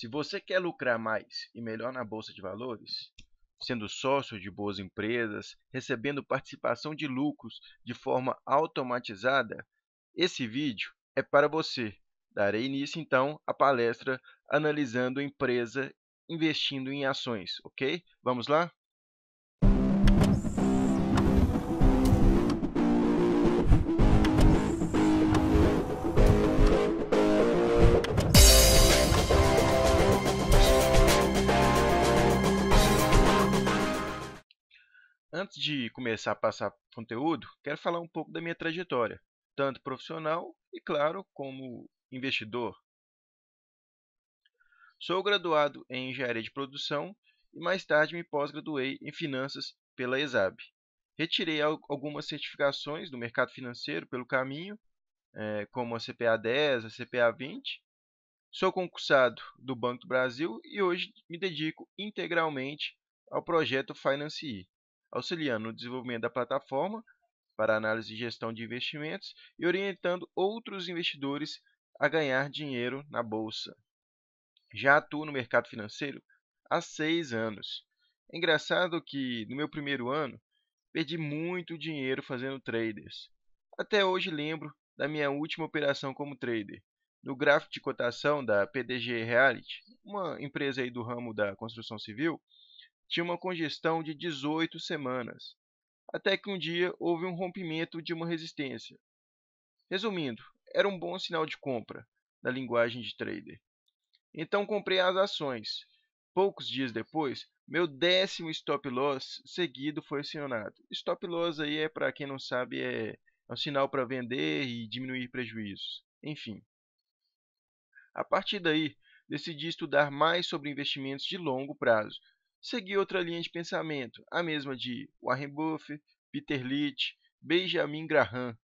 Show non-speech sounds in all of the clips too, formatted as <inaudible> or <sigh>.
Se você quer lucrar mais e melhor na bolsa de valores, sendo sócio de boas empresas, recebendo participação de lucros de forma automatizada, esse vídeo é para você. Darei início então à palestra analisando empresa investindo em ações, ok? Vamos lá? Antes de começar a passar conteúdo, quero falar um pouco da minha trajetória, tanto profissional e, claro, como investidor. Sou graduado em Engenharia de Produção e mais tarde me pós-graduei em Finanças pela ESAB. Retirei algumas certificações do mercado financeiro pelo caminho, é, como a CPA 10, a CPA 20. Sou concursado do Banco do Brasil e hoje me dedico integralmente ao projeto Financier auxiliando no desenvolvimento da plataforma para análise e gestão de investimentos e orientando outros investidores a ganhar dinheiro na bolsa. Já atuo no mercado financeiro há seis anos. É engraçado que no meu primeiro ano perdi muito dinheiro fazendo traders. Até hoje lembro da minha última operação como trader. No gráfico de cotação da PDG Reality, uma empresa aí do ramo da construção civil, tinha uma congestão de 18 semanas, até que um dia houve um rompimento de uma resistência. Resumindo, era um bom sinal de compra, na linguagem de trader. Então comprei as ações. Poucos dias depois, meu décimo stop loss seguido foi acionado. Stop loss aí é para quem não sabe é, é um sinal para vender e diminuir prejuízos. Enfim. A partir daí, decidi estudar mais sobre investimentos de longo prazo, seguir outra linha de pensamento, a mesma de Warren Buffett, Peter Leach, Benjamin Graham.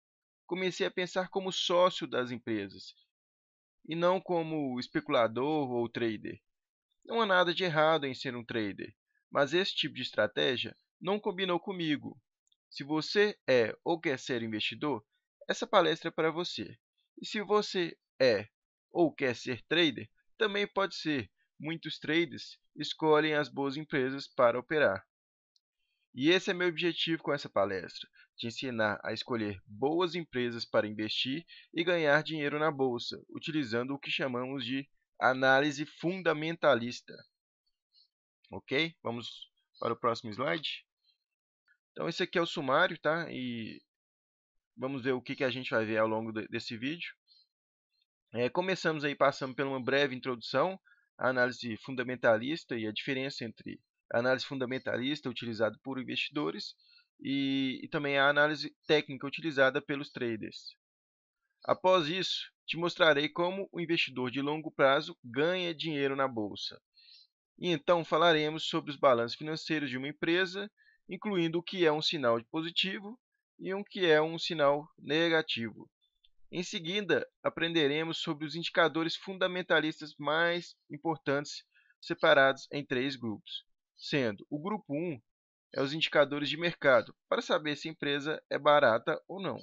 Comecei a pensar como sócio das empresas e não como especulador ou trader. Não há nada de errado em ser um trader, mas esse tipo de estratégia não combinou comigo. Se você é ou quer ser investidor, essa palestra é para você. E se você é ou quer ser trader, também pode ser, muitos traders escolhem as boas empresas para operar. E esse é meu objetivo com essa palestra: te ensinar a escolher boas empresas para investir e ganhar dinheiro na bolsa, utilizando o que chamamos de análise fundamentalista. Ok? Vamos para o próximo slide. Então esse aqui é o sumário, tá? E vamos ver o que, a gente vai ver ao longo desse vídeo. É, começamos aí passando por uma breve introdução a análise fundamentalista e a diferença entre a análise fundamentalista utilizada por investidores e, e também a análise técnica utilizada pelos traders. Após isso, te mostrarei como o investidor de longo prazo ganha dinheiro na bolsa. E então falaremos sobre os balanços financeiros de uma empresa, incluindo o que é um sinal positivo e o que é um sinal negativo. Em seguida, aprenderemos sobre os indicadores fundamentalistas mais importantes separados em três grupos, sendo o grupo 1 é os indicadores de mercado, para saber se a empresa é barata ou não.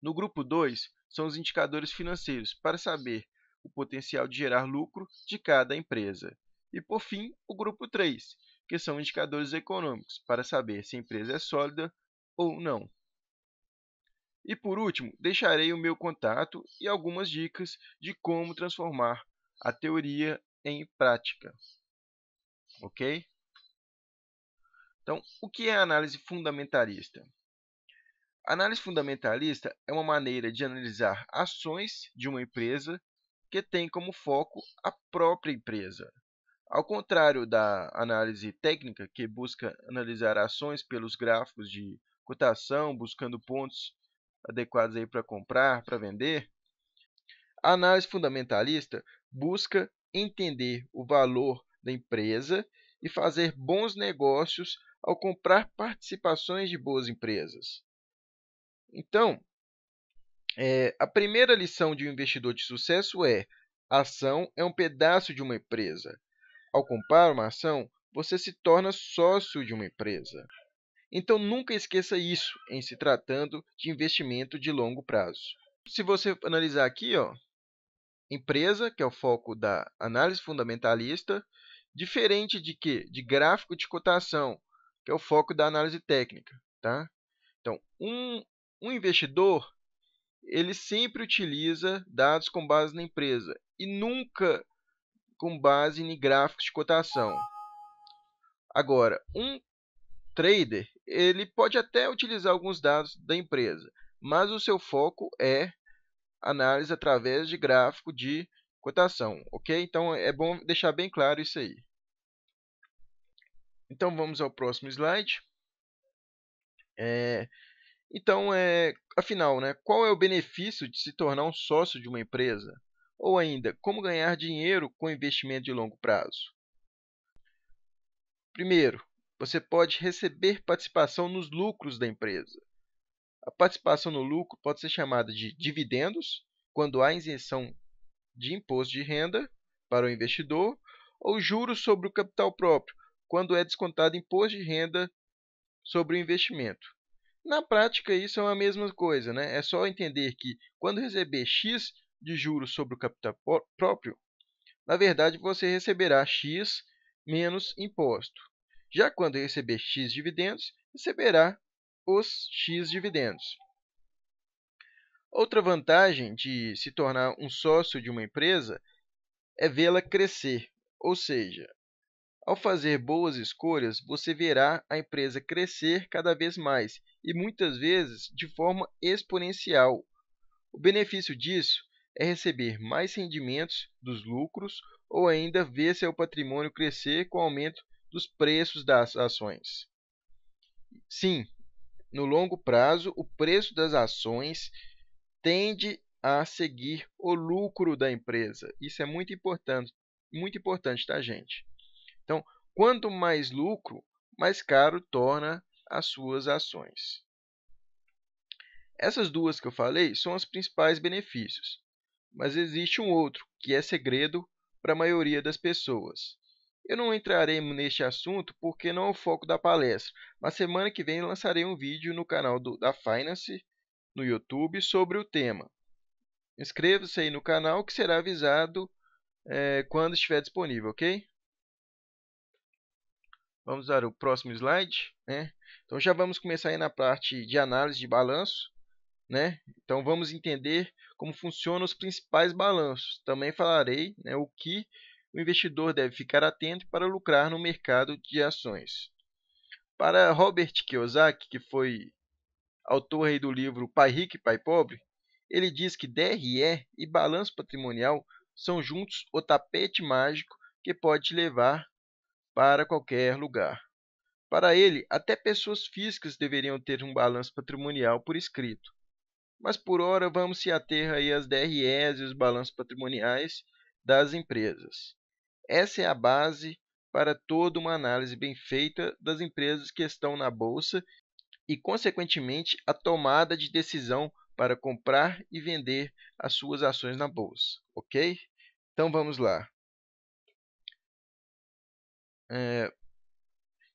No grupo 2 são os indicadores financeiros, para saber o potencial de gerar lucro de cada empresa. E por fim, o grupo 3, que são indicadores econômicos, para saber se a empresa é sólida ou não. E por último, deixarei o meu contato e algumas dicas de como transformar a teoria em prática. Ok? Então, o que é análise fundamentalista? A análise fundamentalista é uma maneira de analisar ações de uma empresa que tem como foco a própria empresa. Ao contrário da análise técnica, que busca analisar ações pelos gráficos de cotação, buscando pontos adequados aí para comprar, para vender. A análise fundamentalista busca entender o valor da empresa e fazer bons negócios ao comprar participações de boas empresas. Então, é, a primeira lição de um investidor de sucesso é: a ação é um pedaço de uma empresa. Ao comprar uma ação, você se torna sócio de uma empresa. Então nunca esqueça isso em se tratando de investimento de longo prazo. Se você analisar aqui, ó, empresa, que é o foco da análise fundamentalista, diferente de quê? De gráfico de cotação, que é o foco da análise técnica, tá? Então, um, um investidor, ele sempre utiliza dados com base na empresa e nunca com base em gráficos de cotação. Agora, um trader, ele pode até utilizar alguns dados da empresa, mas o seu foco é análise através de gráfico de cotação, ok? Então é bom deixar bem claro isso aí. Então vamos ao próximo slide. É, então, é, afinal, né, qual é o benefício de se tornar um sócio de uma empresa? Ou ainda, como ganhar dinheiro com investimento de longo prazo? Primeiro, você pode receber participação nos lucros da empresa. A participação no lucro pode ser chamada de dividendos, quando há isenção de imposto de renda para o investidor, ou juros sobre o capital próprio, quando é descontado imposto de renda sobre o investimento. Na prática, isso é a mesma coisa, né? É só entender que quando receber X de juros sobre o capital próprio, na verdade você receberá X menos imposto. Já quando receber X dividendos, receberá os X dividendos. Outra vantagem de se tornar um sócio de uma empresa é vê-la crescer, ou seja, ao fazer boas escolhas, você verá a empresa crescer cada vez mais e muitas vezes de forma exponencial. O benefício disso é receber mais rendimentos dos lucros ou ainda ver seu patrimônio crescer com o aumento dos preços das ações. Sim, no longo prazo, o preço das ações tende a seguir o lucro da empresa. Isso é muito importante, muito importante, tá, gente? Então, quanto mais lucro, mais caro torna as suas ações. Essas duas que eu falei são os principais benefícios, mas existe um outro que é segredo para a maioria das pessoas, eu não entrarei neste assunto porque não é o foco da palestra, mas semana que vem lançarei um vídeo no canal do, da Finance no YouTube sobre o tema. Inscreva-se aí no canal que será avisado é, quando estiver disponível, ok? Vamos dar o próximo slide. Né? Então já vamos começar aí na parte de análise de balanço. Né? Então vamos entender como funcionam os principais balanços. Também falarei né, o que o investidor deve ficar atento para lucrar no mercado de ações. Para Robert Kiyosaki, que foi autor do livro Pai Rico e Pai Pobre, ele diz que DRE e balanço patrimonial são juntos o tapete mágico que pode te levar para qualquer lugar. Para ele, até pessoas físicas deveriam ter um balanço patrimonial por escrito. Mas por hora vamos se ater aí às DREs e os balanços patrimoniais das empresas. Essa é a base para toda uma análise bem feita das empresas que estão na bolsa e, consequentemente, a tomada de decisão para comprar e vender as suas ações na bolsa, ok? Então vamos lá. É,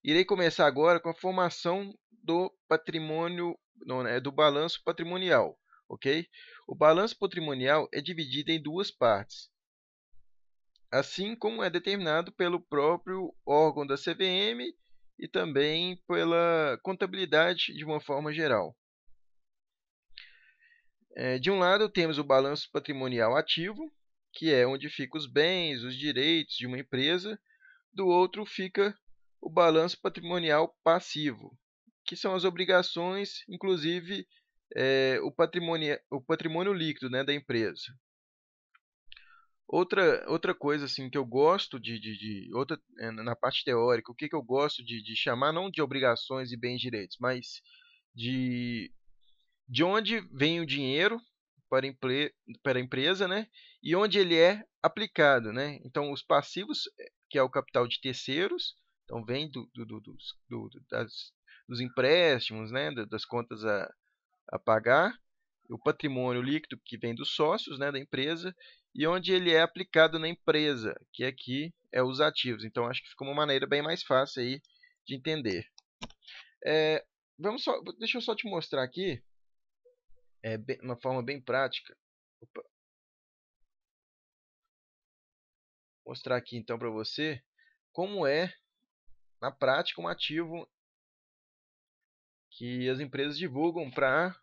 irei começar agora com a formação do patrimônio, não, né, do balanço patrimonial, ok? O balanço patrimonial é dividido em duas partes: assim como é determinado pelo próprio órgão da CVM e também pela contabilidade de uma forma geral. É, de um lado, temos o balanço patrimonial ativo, que é onde ficam os bens, os direitos de uma empresa. Do outro, fica o balanço patrimonial passivo, que são as obrigações, inclusive é, o, patrimônio, o patrimônio líquido né, da empresa. Outra, outra coisa assim que eu gosto de, de, de, outra eh, na parte teórica, o que, que eu gosto de, de chamar não de obrigações e bens direitos, mas de de onde vem o dinheiro para, emple, para a empresa, né? E onde ele é aplicado, né? Então os passivos, eh, que é o capital de terceiros, então vem do, do, do, do das, dos empréstimos, né? Das contas a, a pagar o patrimônio líquido que vem dos sócios né, da empresa e onde ele é aplicado na empresa, que aqui é os ativos. Então, acho que ficou uma maneira bem mais fácil aí de entender. É, vamos só, deixa eu só te mostrar aqui, é, uma forma bem prática. Opa. Mostrar aqui então para você como é na prática um ativo que as empresas divulgam para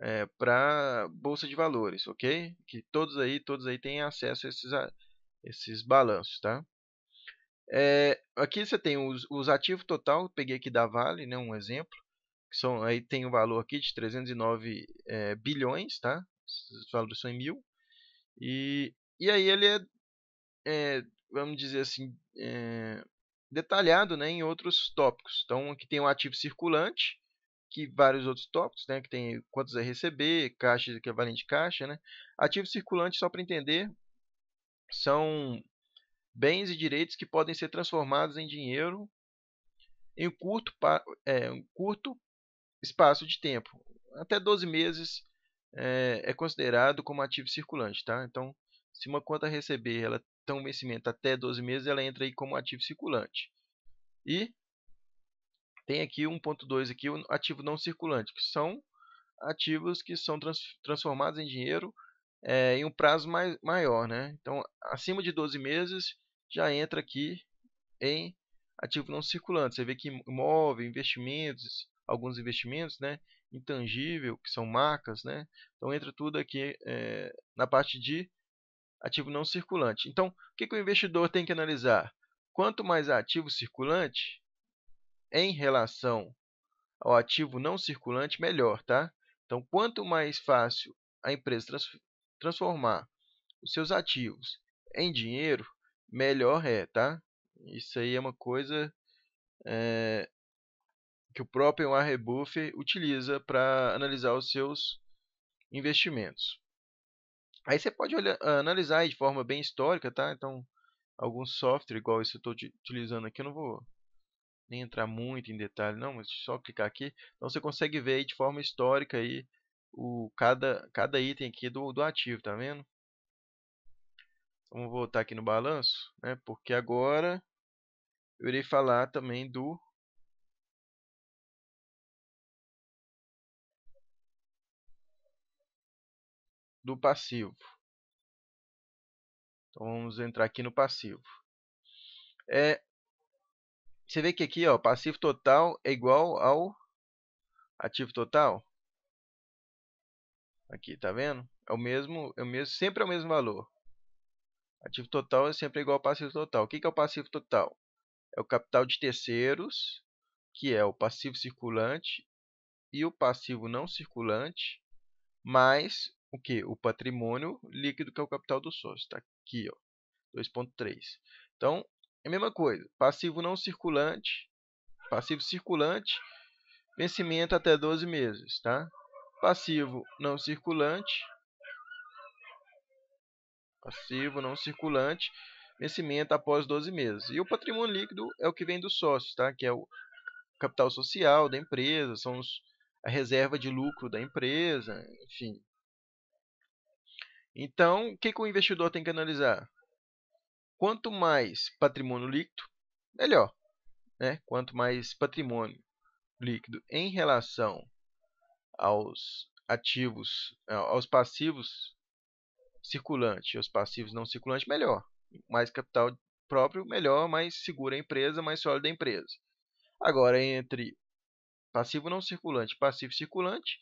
é, eh, para bolsa de valores, ok? Que todos aí, todos aí têm acesso a esses, a, esses balanços, tá? É, aqui você tem os, os ativos total, peguei aqui da Vale, né, um exemplo, que são aí tem o um valor aqui de 309 é, eh, bilhões, tá? Os valores são em mil. E, e aí ele é, é vamos dizer assim, detalhado né, em outros tópicos. Então aqui tem o um ativo circulante, que vários outros tópicos, né, que tem quantos é receber, caixa que é de caixa, né? Ativo circulante só para entender são bens e direitos que podem ser transformados em dinheiro em um curto, é, um curto espaço de tempo, até 12 meses é, é, considerado como ativo circulante, tá? Então, se uma conta receber, ela tem um vencimento até 12 meses, ela entra aí como ativo circulante. E tem aqui 1.2 aqui o ativo não circulante, que são ativos que são trans, transformados em dinheiro é, em um prazo mais maior. Né? Então, acima de 12 meses, já entra aqui em ativo não circulante. Você vê que imóvel, investimentos, alguns investimentos, né? intangível, que são marcas. Né? Então, entra tudo aqui é, na parte de ativo não circulante. Então, o que, que o investidor tem que analisar? Quanto mais ativo circulante, em relação ao ativo não circulante, melhor, tá? Então, quanto mais fácil a empresa trans transformar os seus ativos em dinheiro, melhor é, tá? Isso aí é uma coisa é, que o próprio Warren Buffett utiliza para analisar os seus investimentos. Aí você pode olhar, analisar de forma bem histórica, tá? Então, algum software igual esse que eu estou utilizando aqui, eu não vou nem entrar muito em detalhe, não, mas só clicar aqui. Então você consegue ver aí de forma histórica aí o, cada, cada item aqui do, do ativo, tá vendo? Vamos voltar aqui no balanço, né? Porque agora eu irei falar também do do passivo. Então vamos entrar aqui no passivo. É, você vê que aqui, ó, passivo total é igual ao ativo total. Aqui, tá vendo? É o mesmo, é o mesmo, sempre é o mesmo valor. Ativo total é sempre igual ao passivo total. O que é o passivo total? É o capital de terceiros, que é o passivo circulante e o passivo não circulante, mais o que? O patrimônio líquido, que é o capital do sócio. Está aqui, ó, 2.3. Então, é a mesma coisa. Passivo não circulante. Passivo circulante. Vencimento até 12 meses. Tá? Passivo não circulante. Passivo não circulante. Vencimento após 12 meses. E o patrimônio líquido é o que vem dos sócios, tá? que é o capital social da empresa, são os, a reserva de lucro da empresa, enfim. Então, o que, que o investidor tem que analisar? quanto mais patrimônio líquido, melhor. Né? Quanto mais patrimônio líquido em relação aos ativos, aos passivos circulantes e aos passivos não circulantes, melhor. Mais capital próprio, melhor, mais segura a empresa, mais sólida a empresa. Agora, entre passivo não circulante e passivo circulante,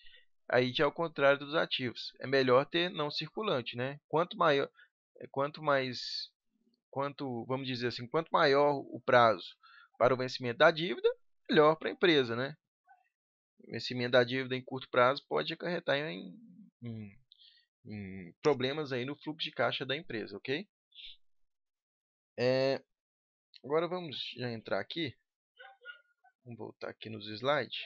aí já é o contrário dos ativos. É melhor ter não circulante, né? Quanto maior, quanto mais quanto, vamos dizer assim, quanto maior o prazo para o vencimento da dívida, melhor para a empresa, né? O vencimento da dívida em curto prazo pode acarretar em, em, em problemas aí no fluxo de caixa da empresa, ok? É, agora vamos já entrar aqui. Vamos voltar aqui nos slides.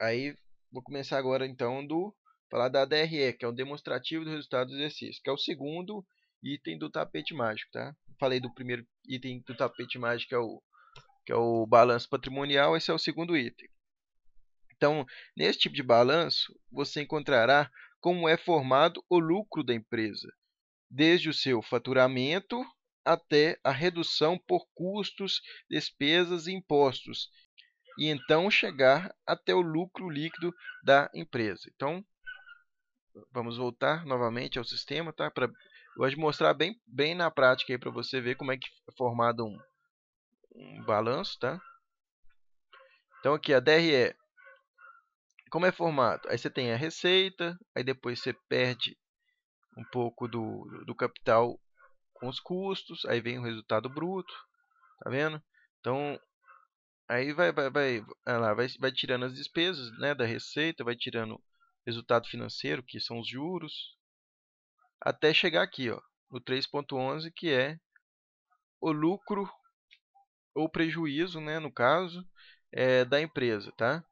Aí vou começar agora então do falar da DRE, que é o demonstrativo do resultado do exercício, que é o segundo item do tapete mágico, tá? Falei do primeiro item do tapete mágico, que é o, que é o balanço patrimonial, esse é o segundo item. Então, nesse tipo de balanço, você encontrará como é formado o lucro da empresa, desde o seu faturamento até a redução por custos, despesas e impostos, e então chegar até o lucro líquido da empresa. Então, vamos voltar novamente ao sistema, tá? Pra, vou mostrar bem, bem na prática aí para você ver como é que é formado um, um balanço, tá? Então aqui a DRE, como é formado? Aí você tem a receita, aí depois você perde um pouco do, do capital com os custos, aí vem o resultado bruto, tá vendo? Então aí vai vai vai, lá, vai, vai tirando as despesas, né, da receita, vai tirando resultado financeiro, que são os juros, até chegar aqui, ó, no 3.11, que é o lucro ou prejuízo, né, no caso, é, da empresa, tá?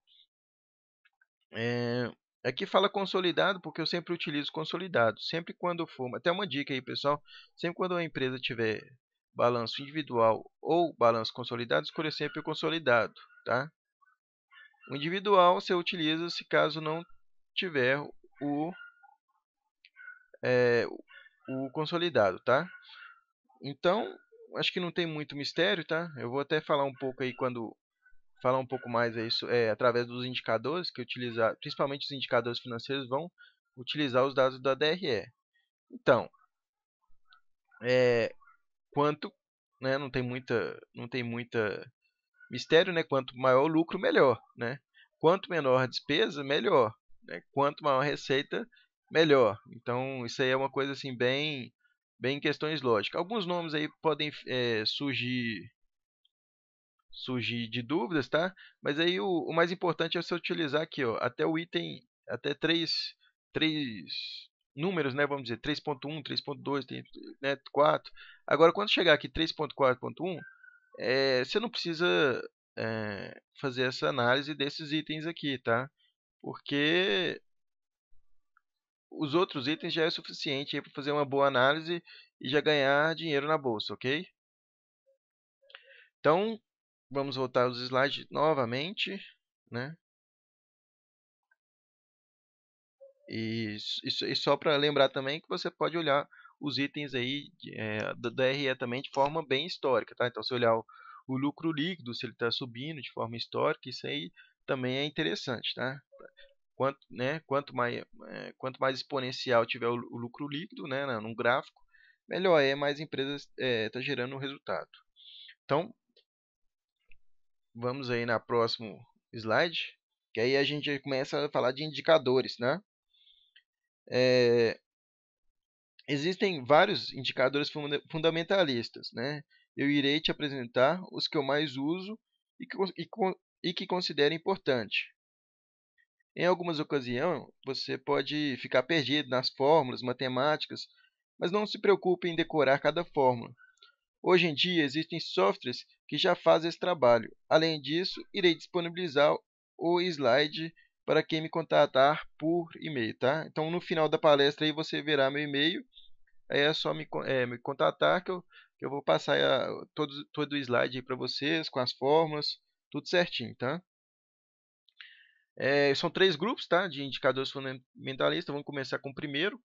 É, aqui fala consolidado, porque eu sempre utilizo consolidado. Sempre quando for, até uma dica aí, pessoal, sempre quando a empresa tiver balanço individual ou balanço consolidado, escolha sempre o consolidado, tá? O individual você utiliza se caso não tiver o, é, o consolidado, tá? Então, acho que não tem muito mistério, tá? Eu vou até falar um pouco aí quando falar um pouco mais aí, é, é, através dos indicadores que utilizar, principalmente os indicadores financeiros vão utilizar os dados da DRE. Então, é, quanto, né, não tem muita, não tem muita mistério, né? Quanto maior o lucro, melhor, né? Quanto menor a despesa, melhor. Né? Quanto maior a receita, melhor. Então, isso aí é uma coisa assim bem bem questões lógicas. Alguns nomes aí podem é, surgir surgir de dúvidas, tá? Mas aí o, o, mais importante é você utilizar aqui, ó, até o item, até três, três números, né? Vamos dizer 3.1, 3.2, né, 4. Agora, quando chegar aqui 3.4.1, é, eh, você não precisa é, fazer essa análise desses itens aqui, tá? porque os outros itens já é suficiente para fazer uma boa análise e já ganhar dinheiro na bolsa, ok? Então, vamos voltar aos slides novamente, né? E, e só para lembrar também que você pode olhar os itens aí é, da DRE também de forma bem histórica, tá? Então, se olhar o, o lucro líquido, se ele está subindo de forma histórica, isso aí também é interessante, tá? Quanto, né, quanto, mais, é, quanto mais exponencial tiver o, lucro líquido né, num gráfico, melhor é, mais empresas está é, tá gerando o resultado. Então, vamos aí na próximo slide, que aí a gente começa a falar de indicadores, né? É, existem vários indicadores fundamentalistas, né? Eu irei te apresentar os que eu mais uso e que, e, e que considera importante. Em algumas ocasiões, você pode ficar perdido nas fórmulas matemáticas, mas não se preocupe em decorar cada fórmula. Hoje em dia existem softwares que já fazem esse trabalho. Além disso, irei disponibilizar o slide para quem me contatar por e-mail, tá? Então no final da palestra aí você verá meu e-mail. Aí é só me, é, me contatar que eu, que eu vou passar a, eh, todo, todo o slide para vocês com as fórmulas tudo certinho, tá? É, são três grupos, tá? De indicadores fundamentalistas. Vamos começar com o primeiro,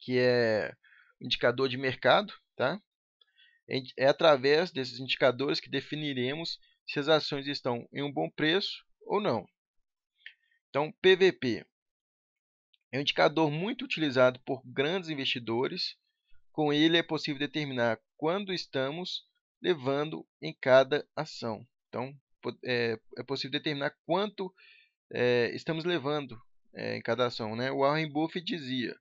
que é indicador de mercado, tá? É através desses indicadores que definiremos se as ações estão em um bom preço ou não. Então, PVP é um indicador muito utilizado por grandes investidores. Com ele é possível determinar quando estamos levando em cada ação. Então, é, é possível determinar quanto é, estamos levando é, em cada ação. Né? O Warren Buffett dizia: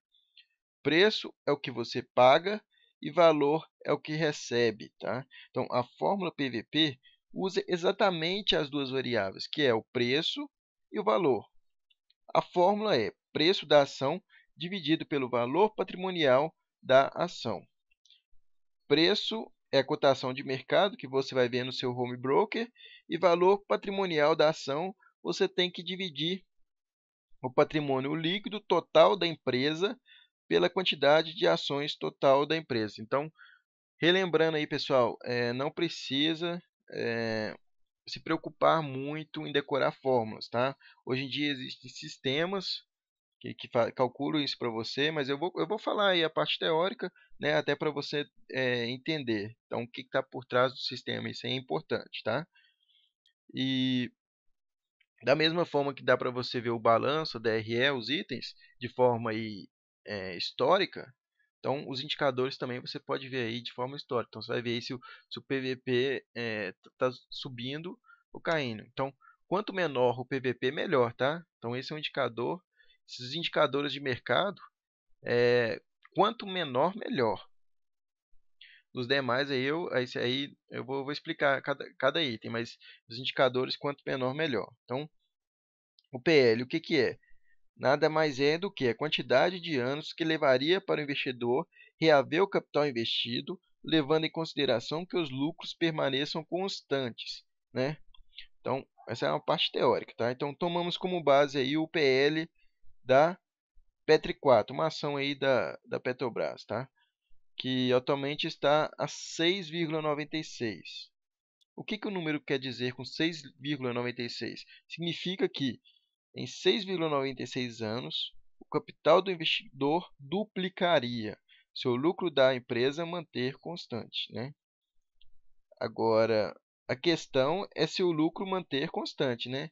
preço é o que você paga e valor é o que recebe. Tá? Então, a fórmula PVP usa exatamente as duas variáveis, que é o preço e o valor. A fórmula é preço da ação dividido pelo valor patrimonial da ação. Preço é a cotação de mercado que você vai ver no seu home broker e valor patrimonial da ação, você tem que dividir o patrimônio líquido total da empresa pela quantidade de ações total da empresa. Então, relembrando aí, pessoal, é, não precisa é, se preocupar muito em decorar fórmulas, tá? Hoje em dia existem sistemas que, que calculam isso para você, mas eu vou, eu vou falar aí a parte teórica, né, até para você é, entender então, o que está por trás do sistema. Isso é importante, tá? E da mesma forma que dá para você ver o balanço, o DRE, os itens, de forma aí, é, histórica, então os indicadores também você pode ver aí de forma histórica. Então você vai ver aí se, o, se o PVP está é, tá subindo ou caindo. Então, quanto menor o PVP, melhor, tá? Então esse é um indicador esses indicadores de mercado, é, quanto menor, melhor. Os demais aí eu, aí, eu vou, vou explicar cada, cada item, mas os indicadores quanto menor, melhor. Então, o PL, o que, que é? Nada mais é do que a quantidade de anos que levaria para o investidor reaver o capital investido, levando em consideração que os lucros permaneçam constantes. Né? Então, essa é uma parte teórica. Tá? Então, tomamos como base aí o PL da Petri 4, uma ação aí da, da Petrobras, tá? que atualmente está a 6,96. O que, que o número quer dizer com 6,96? Significa que em 6,96 anos o capital do investidor duplicaria se o lucro da empresa manter constante. Né? Agora, a questão é se o lucro manter constante, né?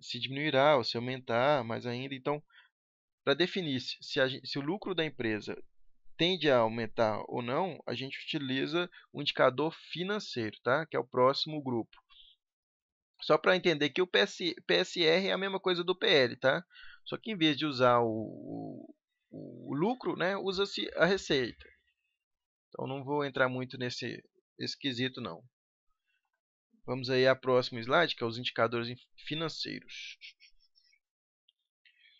Se diminuirá ou se aumentar, mas ainda então para definir se, a, se o lucro da empresa tende a aumentar ou não, a gente utiliza o indicador financeiro, tá? que é o próximo grupo. Só para entender que o PS, PSR é a mesma coisa do PL, tá? Só que em vez de usar o, o, o lucro, né, usa-se a receita. Então não vou entrar muito nesse esquisito não. Vamos aí à próximo slide, que é os indicadores financeiros.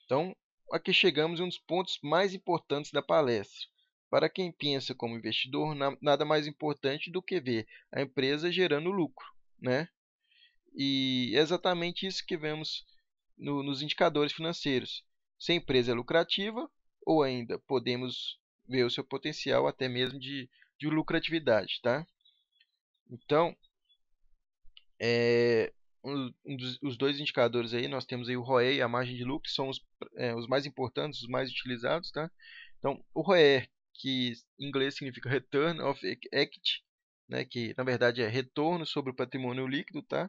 Então, a que chegamos em um dos pontos mais importantes da palestra. Para quem pensa como investidor, nada mais importante do que ver a empresa gerando lucro. Né? E é exatamente isso que vemos no, nos indicadores financeiros. Se a empresa é lucrativa, ou ainda podemos ver o seu potencial até mesmo de, de lucratividade. Tá? Então, é, um dos, os dois indicadores aí, nós temos aí o ROE e a margem de lucro, que são os, é, os mais importantes, os mais utilizados, tá? Então, o ROE, que em inglês significa Return of Equity, né, que na verdade é retorno sobre o patrimônio líquido, tá?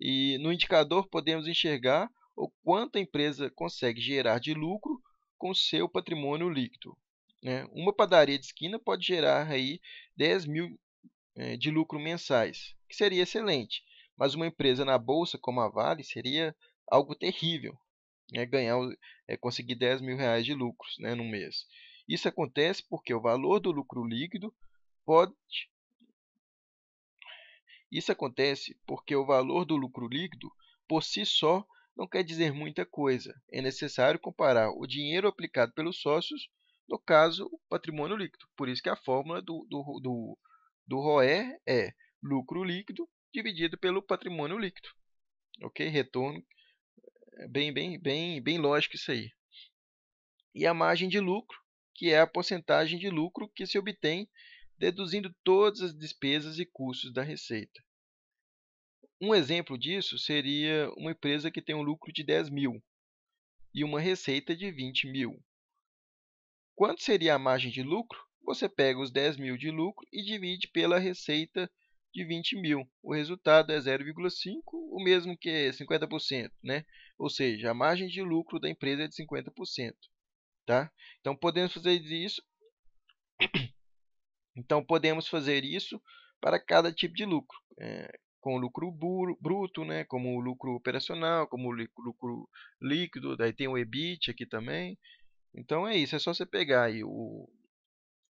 E no indicador podemos enxergar o quanto a empresa consegue gerar de lucro com seu patrimônio líquido. Né? Uma padaria de esquina pode gerar aí 10 mil é, de lucro mensais, que seria excelente. Mas uma empresa na bolsa como a Vale seria algo terrível, né? ganhar, é, conseguir 10 mil reais de lucros né, no mês. Isso acontece porque o valor do lucro líquido pode isso acontece porque o valor do lucro líquido, por si só, não quer dizer muita coisa. É necessário comparar o dinheiro aplicado pelos sócios, no caso, o patrimônio líquido. Por isso que a fórmula do, do, do, do ROE é lucro líquido dividido pelo patrimônio líquido. Ok? Retorno é bem, bem, bem, bem lógico isso aí. E a margem de lucro, que é a porcentagem de lucro que se obtém deduzindo todas as despesas e custos da receita. Um exemplo disso seria uma empresa que tem um lucro de 10 mil e uma receita de 20 mil. Quanto seria a margem de lucro? Você pega os 10 mil de lucro e divide pela receita de 20 mil. O resultado é 0,5, o mesmo que 50%, né? Ou seja, a margem de lucro da empresa é de 50%, tá? Então podemos fazer isso. <coughs> Então podemos fazer isso para cada tipo de lucro, é, com lucro bruto, né? Como o lucro operacional, como o lucro líquido, daí tem o EBIT aqui também. Então é isso, é só você pegar aí o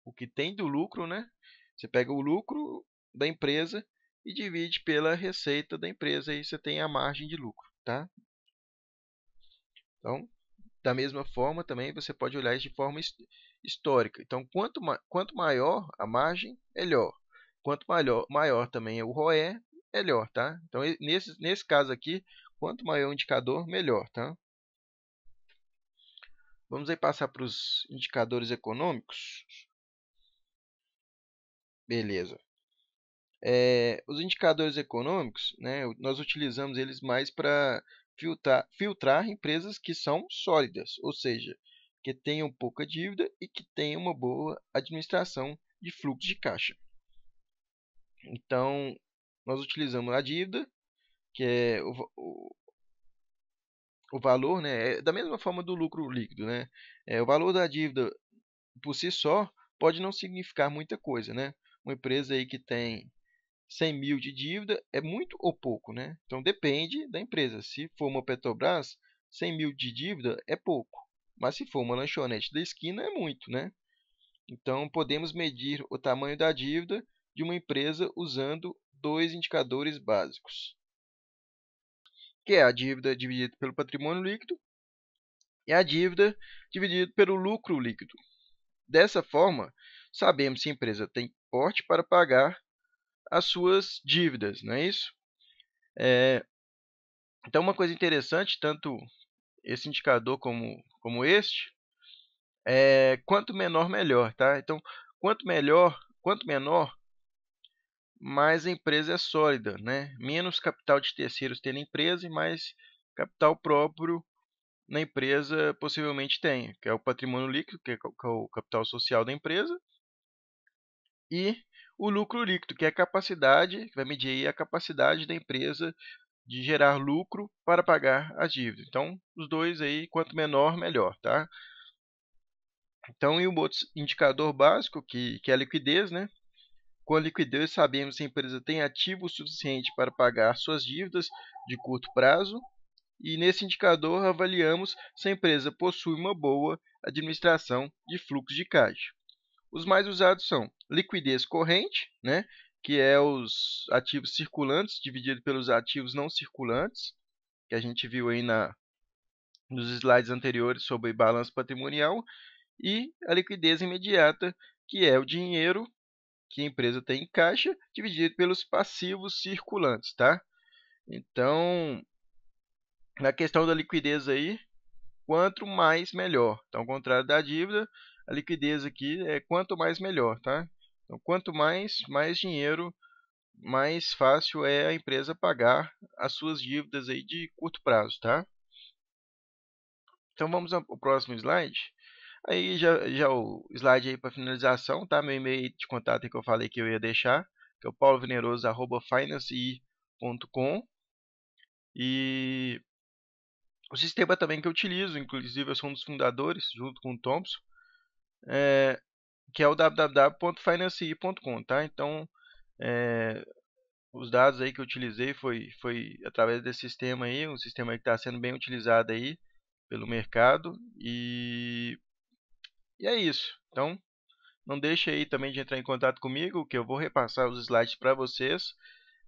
o que tem do lucro, né? Você pega o lucro da empresa e divide pela receita da empresa e você tem a margem de lucro, tá? Então, da mesma forma também você pode olhar isso de forma histórica. Então, quanto, ma quanto maior a margem, melhor. Quanto maior, maior também é o ROE, melhor, tá? Então, nesse, nesse caso aqui, quanto maior o indicador, melhor, tá? Vamos aí passar para os indicadores econômicos. Beleza. É, os indicadores econômicos, né, nós utilizamos eles mais para filtrar, filtrar empresas que são sólidas, ou seja, que tenham pouca dívida e que tenham uma boa administração de fluxo de caixa. Então, nós utilizamos a dívida, que é o, o, o valor, né, é da mesma forma do lucro líquido. Né, é, o valor da dívida por si só pode não significar muita coisa. Né, uma empresa aí que tem 100 mil de dívida é muito ou pouco, né? Então depende da empresa. Se for uma Petrobras, 100 mil de dívida é pouco, mas se for uma lanchonete da esquina é muito, né? Então podemos medir o tamanho da dívida de uma empresa usando dois indicadores básicos, que é a dívida dividida pelo patrimônio líquido e a dívida dividida pelo lucro líquido. Dessa forma, sabemos se a empresa tem porte para pagar as suas dívidas, não é isso? É, então, uma coisa interessante, tanto esse indicador como, como este, é quanto menor, melhor. Tá? Então, quanto melhor, quanto menor, mais a empresa é sólida. Né? Menos capital de terceiros tem na empresa e mais capital próprio na empresa possivelmente tem, que é o patrimônio líquido, que é, é o capital social da empresa, e o lucro líquido, que é a capacidade, que vai medir a capacidade da empresa de gerar lucro para pagar as dívidas. Então, os dois aí, quanto menor, melhor, tá? Então, e o outro indicador básico, que, que é a liquidez, né? Com a liquidez, sabemos se a empresa tem ativo suficiente para pagar suas dívidas de curto prazo. E nesse indicador, avaliamos se a empresa possui uma boa administração de fluxo de caixa. Os mais usados são liquidez corrente, né, que é os ativos circulantes dividido pelos ativos não circulantes, que a gente viu aí na, nos slides anteriores sobre balanço patrimonial, e a liquidez imediata, que é o dinheiro que a empresa tem em caixa dividido pelos passivos circulantes, tá? Então, na questão da liquidez aí, quanto mais melhor. Então, ao contrário da dívida, a liquidez aqui é quanto mais melhor, tá? Então, quanto mais, mais dinheiro, mais fácil é a empresa pagar as suas dívidas aí de curto prazo, tá? Então, vamos ao próximo slide. Aí já, já o slide aí para finalização, tá? Meu e-mail de contato que eu falei que eu ia deixar, que é o pauloveneroso@finance.com. E o sistema também que eu utilizo, inclusive eu sou um dos fundadores junto com o Thompson, é, que é o www.finance.com, tá? Então, é, os dados aí que eu utilizei foi, foi através desse sistema aí, um sistema que está sendo bem utilizado aí pelo mercado e, e é isso. Então, não deixe aí também de entrar em contato comigo, que eu vou repassar os slides para vocês.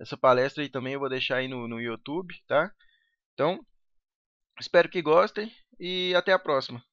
Essa palestra aí também eu vou deixar aí no, no YouTube, tá? Então, espero que gostem e até a próxima.